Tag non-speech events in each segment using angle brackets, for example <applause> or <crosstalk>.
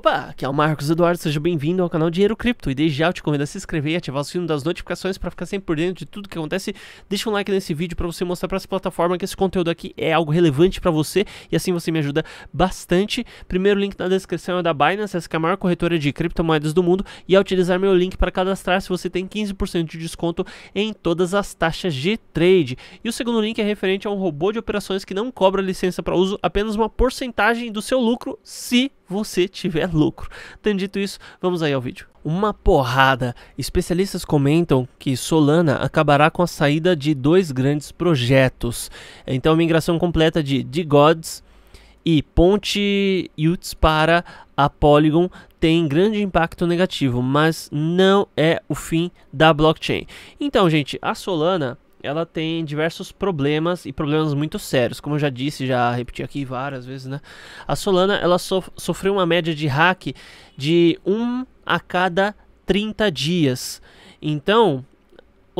Opa, aqui é o Marcos Eduardo, seja bem-vindo ao canal Dinheiro Cripto. E desde já eu te convido a se inscrever e ativar o sino das notificações para ficar sempre por dentro de tudo que acontece. Deixa um like nesse vídeo para você mostrar para essa plataforma que esse conteúdo aqui é algo relevante para você e assim você me ajuda bastante. Primeiro link na descrição é da Binance, essa é a maior corretora de criptomoedas do mundo. E ao utilizar meu link para cadastrar, se você tem 15% de desconto em todas as taxas de trade. E o segundo link é referente a um robô de operações que não cobra licença para uso, apenas uma porcentagem do seu lucro se você tiver lucro. Tendo dito isso, vamos aí ao vídeo. Uma porrada. Especialistas comentam que Solana acabará com a saída de dois grandes projetos. Então, a migração completa de The Gods e Ponte Utes para a Polygon tem grande impacto negativo, mas não é o fim da blockchain. Então, gente, a Solana ela tem diversos problemas e problemas muito sérios. Como eu já disse, já repeti aqui várias vezes, né? A Solana, ela sofreu uma média de hack de 1 a cada 30 dias. Então,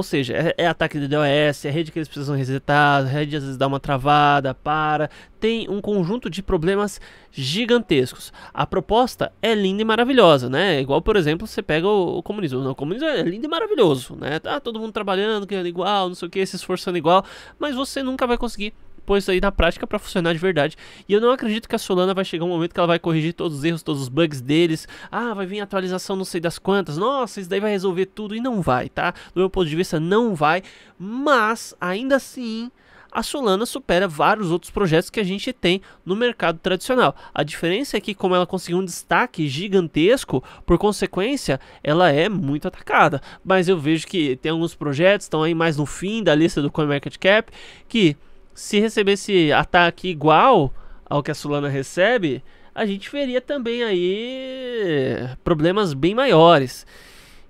ou seja, é, é, ataque de DOS, é rede que eles precisam resetar, a rede às vezes dá uma travada, para. Tem um conjunto de problemas gigantescos. A proposta é linda e maravilhosa, né? Igual, por exemplo, você pega o, o comunismo. Não, o comunismo é lindo e maravilhoso, né? Tá todo mundo trabalhando, querendo igual, não sei o que, se esforçando igual, mas você nunca vai conseguir pôr isso aí na prática para funcionar de verdade. E eu não acredito que a Solana vai chegar um momento que ela vai corrigir todos os erros, todos os bugs deles. Ah, vai vir atualização não sei das quantas. Nossa, isso daí vai resolver tudo e não vai, tá? Do meu ponto de vista, não vai. Mas, ainda assim, a Solana supera vários outros projetos que a gente tem no mercado tradicional. A diferença é que, como ela conseguiu um destaque gigantesco, por consequência, ela é muito atacada. Mas eu vejo que tem alguns projetos, estão aí mais no fim da lista do CoinMarketCap, que se recebesse ataque igual ao que a Sulana recebe, a gente veria também aí problemas bem maiores.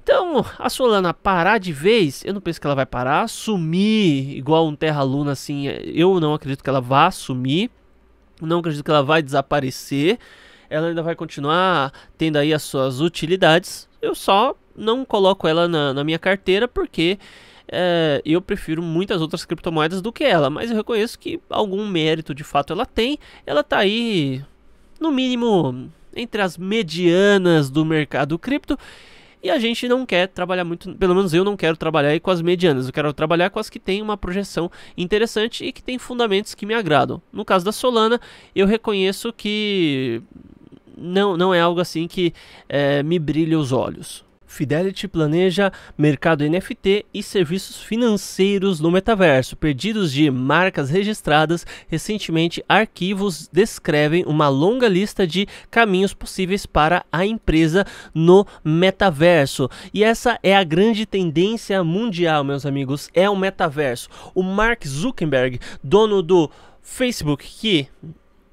Então, a Solana parar de vez, eu não penso que ela vai parar, sumir igual um Terra Luna assim, eu não acredito que ela vá sumir, não acredito que ela vai desaparecer. Ela ainda vai continuar tendo aí as suas utilidades. Eu só não coloco ela na, na minha carteira porque é, eu prefiro muitas outras criptomoedas do que ela, mas eu reconheço que algum mérito de fato ela tem. Ela está aí, no mínimo, entre as medianas do mercado cripto. E a gente não quer trabalhar muito, pelo menos eu não quero trabalhar com as medianas, eu quero trabalhar com as que têm uma projeção interessante e que têm fundamentos que me agradam. No caso da Solana, eu reconheço que não, não é algo assim que é, me brilha os olhos. Fidelity planeja mercado NFT e serviços financeiros no metaverso. Pedidos de marcas registradas recentemente, arquivos descrevem uma longa lista de caminhos possíveis para a empresa no metaverso. E essa é a grande tendência mundial, meus amigos, é o metaverso. O Mark Zuckerberg, dono do Facebook, que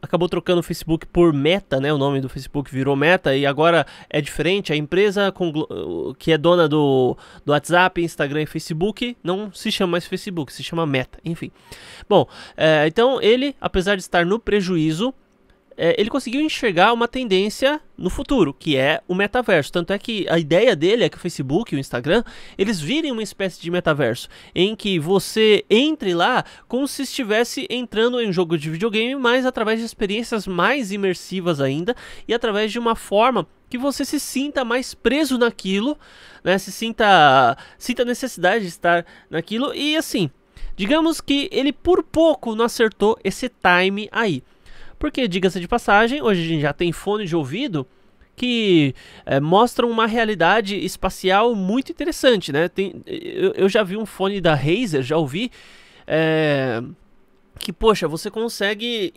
acabou trocando o Facebook por Meta, né? O nome do Facebook virou Meta e agora é diferente. A empresa que é dona do, do WhatsApp, Instagram e Facebook não se chama mais Facebook, se chama Meta, enfim. Bom, é, então ele, apesar de estar no prejuízo, é, ele conseguiu enxergar uma tendência no futuro, que é o metaverso. Tanto é que a ideia dele é que o Facebook e o Instagram, eles virem uma espécie de metaverso, em que você entre lá como se estivesse entrando em um jogo de videogame, mas através de experiências mais imersivas ainda e através de uma forma que você se sinta mais preso naquilo, né? Se sinta sinta necessidade de estar naquilo e assim, digamos que ele por pouco não acertou esse time aí. Porque, diga-se de passagem, hoje a gente já tem fone de ouvido que é, mostram uma realidade espacial muito interessante, né? Tem, eu, eu, já vi um fone da Razer, já ouvi, é, que, poxa, você consegue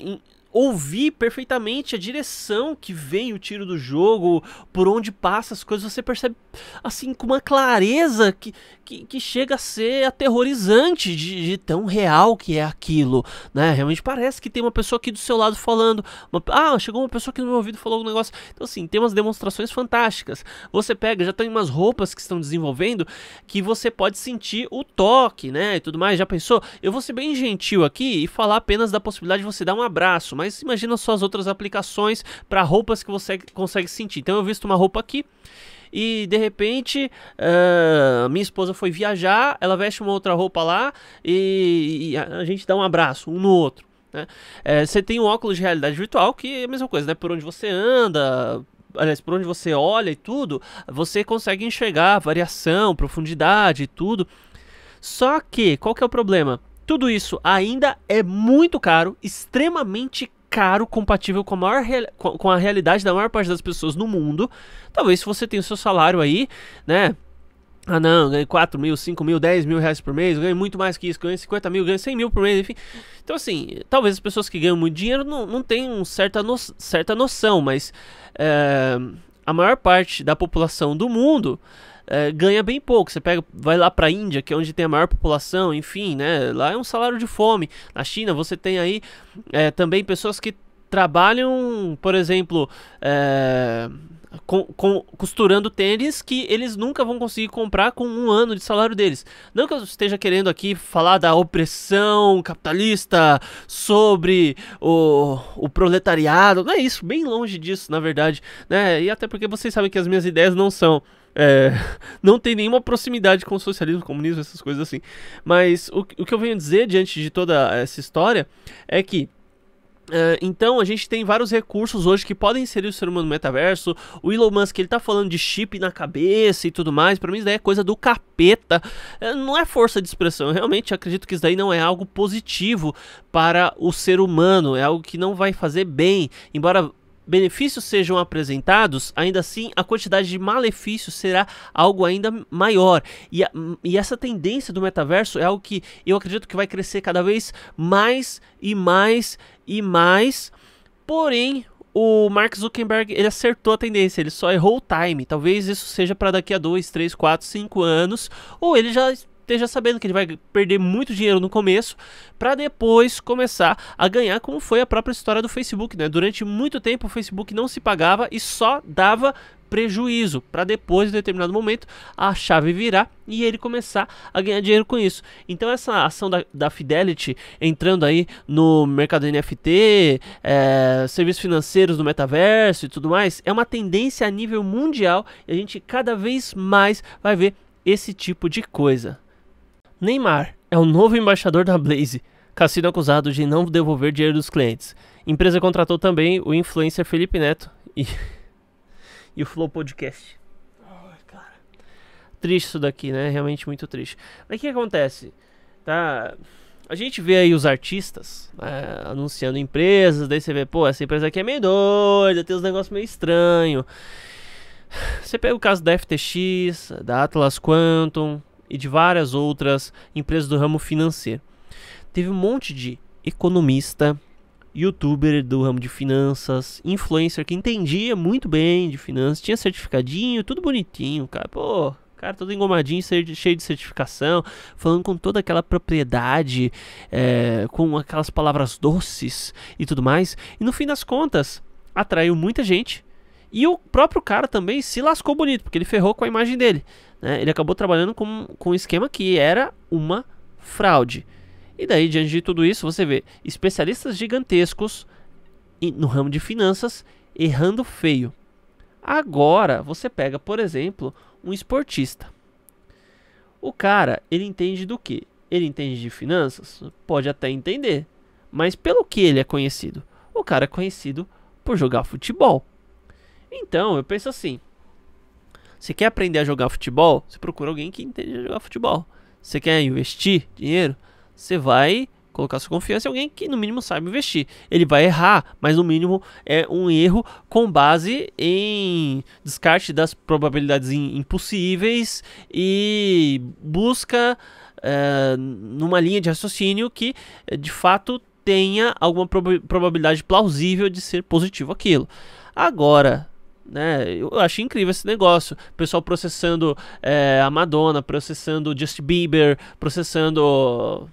ouvir perfeitamente a direção que vem o tiro do jogo, por onde passa as coisas, você percebe assim com uma clareza que, que, que chega a ser aterrorizante de, de, tão real que é aquilo, né? Realmente parece que tem uma pessoa aqui do seu lado falando, uma, ah, chegou uma pessoa aqui no meu ouvido falou um negócio. Então assim, tem umas demonstrações fantásticas. Você pega, já tem umas roupas que estão desenvolvendo que você pode sentir o toque, né? E tudo mais. Já pensou? Eu vou ser bem gentil aqui e falar apenas da possibilidade de você dar um abraço mas imagina só as outras aplicações para roupas que você consegue sentir. Então eu visto uma roupa aqui e de repente uh, minha esposa foi viajar, ela veste uma outra roupa lá e, e a gente dá um abraço um no outro. Né? É, você tem um óculos de realidade virtual que é a mesma coisa, né? Por onde você anda, aliás, por onde você olha e tudo, você consegue enxergar variação, profundidade e tudo. Só que, qual que é o problema? Tudo isso ainda é muito caro, extremamente caro, compatível com a, maior com a realidade da maior parte das pessoas no mundo. Talvez se você tem o seu salário aí, né? Ah, não, ganhei 4 mil, 5 mil, 10 mil reais por mês, ganhei muito mais que isso, ganhei 50 mil, ganhei 100 mil por mês, enfim. Então, assim, talvez as pessoas que ganham muito dinheiro não, não tenham um certa, no, certa noção, mas é, a maior parte da população do mundo é, ganha bem pouco. Você pega, vai lá para a Índia, que é onde tem a maior população, enfim, né? Lá é um salário de fome. Na China você tem aí é, também pessoas que trabalham, por exemplo, é, com, com, costurando tênis que eles nunca vão conseguir comprar com um ano de salário deles. Não que eu esteja querendo aqui falar da opressão capitalista sobre o, o proletariado, não é isso, bem longe disso, na verdade, né? E até porque vocês sabem que as minhas ideias não são. É, <laughs> não tem nenhuma proximidade com o socialismo, comunismo, essas coisas assim. Mas o, o que eu venho dizer diante de toda essa história é que Uh, então a gente tem vários recursos hoje que podem inserir o ser humano no metaverso. O Elon Musk ele tá falando de chip na cabeça e tudo mais. Para mim isso daí é coisa do capeta. Uh, não é força de expressão. Eu realmente acredito que isso daí não é algo positivo para o ser humano. É algo que não vai fazer bem. Embora benefícios sejam apresentados, ainda assim a quantidade de malefícios será algo ainda maior. E, a, e essa tendência do metaverso é algo que eu acredito que vai crescer cada vez mais e mais e mais. Porém, o Mark Zuckerberg ele acertou a tendência, ele só errou o time. Talvez isso seja para daqui a 2, 3, 4, 5 anos, ou ele já esteja sabendo que ele vai perder muito dinheiro no começo para depois começar a ganhar, como foi a própria história do Facebook, né? Durante muito tempo o Facebook não se pagava e só dava prejuízo para depois, em determinado momento, a chave virar e ele começar a ganhar dinheiro com isso. Então, essa ação da, da Fidelity entrando aí no mercado NFT, é, eh, serviços financeiros do metaverso e tudo mais, é uma tendência a nível mundial e a gente cada vez mais vai ver esse tipo de coisa. Neymar é o novo embaixador da Blaze, cassino acusado de não devolver dinheiro dos clientes. A empresa contratou também o influencer Felipe Neto e, <laughs> e o Flow Podcast. cara. Triste isso daqui, né? Realmente muito triste. Mas o que acontece? Tá. A gente vê aí os artistas né, anunciando empresas, daí você vê, pô, essa empresa aqui é meio doida, tem uns negócios meio estranho. Você pega o caso da FTX, da Atlas Quantum, e de várias outras empresas do ramo financeiro. Teve um monte de economista, youtuber do ramo de finanças, influencer que entendia muito bem de finanças, tinha certificadinho, tudo bonitinho, cara. Pô, cara todo engomadinho, cheio de certificação, falando com toda aquela propriedade, é, com aquelas palavras doces e tudo mais. E no fim das contas, atraiu muita gente. E o próprio cara também se lascou bonito, porque ele ferrou com a imagem dele né, ele acabou trabalhando com, com um esquema que era uma fraude. E daí, diante de tudo isso, você vê especialistas gigantescos no ramo de finanças errando feio. Agora, você pega, por exemplo, um esportista. O cara, ele entende do que? Ele entende de finanças? Pode até entender. Mas pelo que ele é conhecido? O cara é conhecido por jogar futebol. Então, eu penso assim, você quer aprender a jogar futebol? Você procura alguém que entende jogar futebol. Você quer investir dinheiro? Você vai colocar sua confiança em alguém que no mínimo sabe investir. Ele vai errar, mas no mínimo é um erro com base em descarte das probabilidades impossíveis e busca é, numa linha de raciocínio que eh, de fato tenha alguma prob probabilidade plausível de ser positivo aquilo. Agora, né? Eu achei incrível esse negócio. O pessoal processando é, a Madonna, processando o Justin Bieber, processando.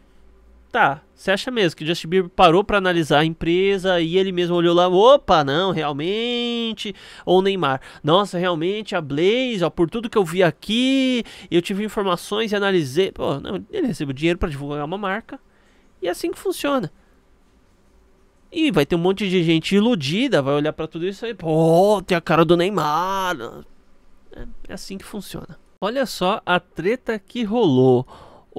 Tá, você acha mesmo que o Justin Bieber parou para analisar a empresa e ele mesmo olhou lá, opa, não, realmente. Ou o Neymar, nossa, realmente a Blaze, ó, por tudo que eu vi aqui, eu tive informações e analisei. Pô, não, ele recebeu dinheiro para divulgar uma marca. E é assim que funciona. E vai ter um monte de gente iludida, vai olhar para tudo isso e, pô, tem a cara do Neymar. É, é, assim que funciona. Olha só a treta que rolou.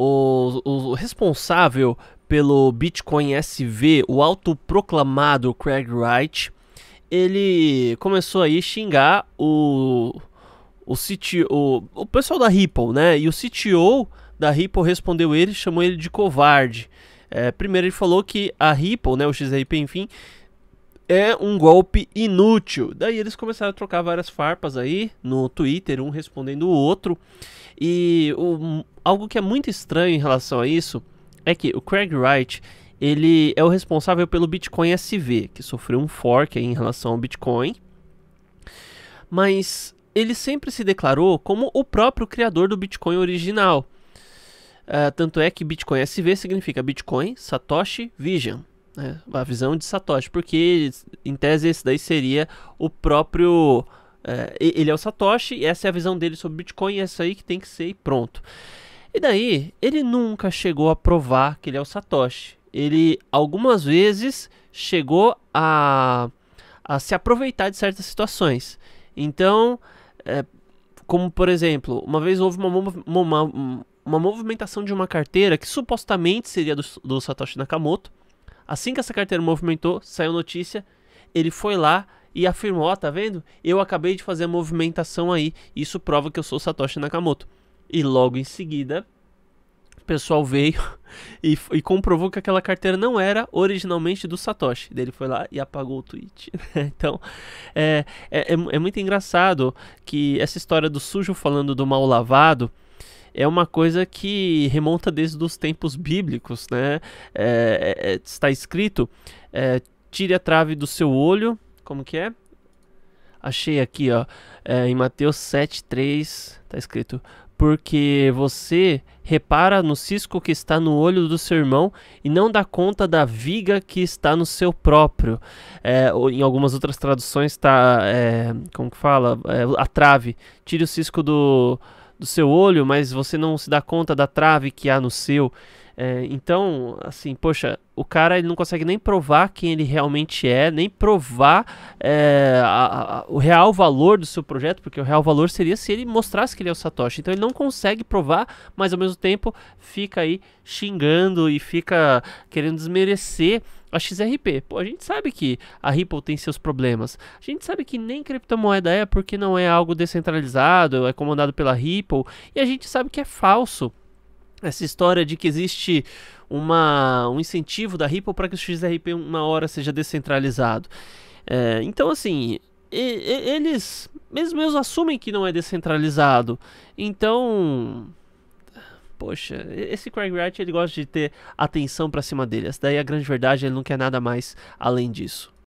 O, o responsável pelo Bitcoin SV, o autoproclamado Craig Wright, ele começou aí xingar o o CTO, o pessoal da Ripple, né? E o CTO da Ripple respondeu ele, chamou ele de covarde. É, primeiro ele falou que a Ripple, né, o XRP, enfim, é um golpe inútil. Daí eles começaram a trocar várias farpas aí no Twitter, um respondendo o outro. E algo que é muito estranho em relação a isso é que o Craig Wright ele é o responsável pelo Bitcoin SV, que sofreu um fork em relação ao Bitcoin. Mas ele sempre se declarou como o próprio criador do Bitcoin original. Uh, tanto é que Bitcoin SV significa Bitcoin Satoshi Vision. Né? A visão de Satoshi. Porque, em tese, esse daí seria o próprio. Uh, ele é o Satoshi, essa é a visão dele sobre Bitcoin, essa é aí que tem que ser e pronto. E daí, ele nunca chegou a provar que ele é o Satoshi. Ele algumas vezes chegou a, a se aproveitar de certas situações. Então, é, como por exemplo, uma vez houve uma, uma, uma movimentação de uma carteira que supostamente seria do, do Satoshi Nakamoto. Assim que essa carteira movimentou, saiu notícia, ele foi lá e afirmou: Ó, oh, tá vendo? Eu acabei de fazer a movimentação aí. Isso prova que eu sou Satoshi Nakamoto. E logo em seguida, o pessoal veio <laughs> e, e comprovou que aquela carteira não era originalmente do Satoshi. Daí ele foi lá e apagou o tweet. <laughs> Né? então, é, é, é, é muito engraçado que essa história do sujo falando do mal lavado é uma coisa que remonta desde os tempos bíblicos, né? É, é, é, está escrito: é, tire a trave do seu olho. Como que é? Achei aqui, ó, é, em Mateus 7:3 está escrito: porque você repara no cisco que está no olho do seu irmão e não dá conta da viga que está no seu próprio. É, em algumas outras traduções está, é, como que fala, é, a trave. Tire o cisco do do seu olho, mas você não se dá conta da trave que há no seu. É, então, assim, poxa, o cara ele não consegue nem provar quem ele realmente é, nem provar é, a, a, o real valor do seu projeto, porque o real valor seria se ele mostrasse que ele é o Satoshi. Então ele não consegue provar, mas ao mesmo tempo fica aí xingando e fica querendo desmerecer a XRP. Pô, a gente sabe que a Ripple tem seus problemas. A gente sabe que nem criptomoeda é porque não é algo descentralizado, é comandado pela Ripple. E a gente sabe que é falso essa história de que existe uma, um incentivo da Ripple para que o XRP uma hora seja descentralizado. É, então, assim, e, e, eles mesmo eles assumem que não é descentralizado. Então, poxa, esse Craig Wright ele gosta de ter atenção para cima dele. Essa daí é a grande verdade, ele não quer nada mais além disso.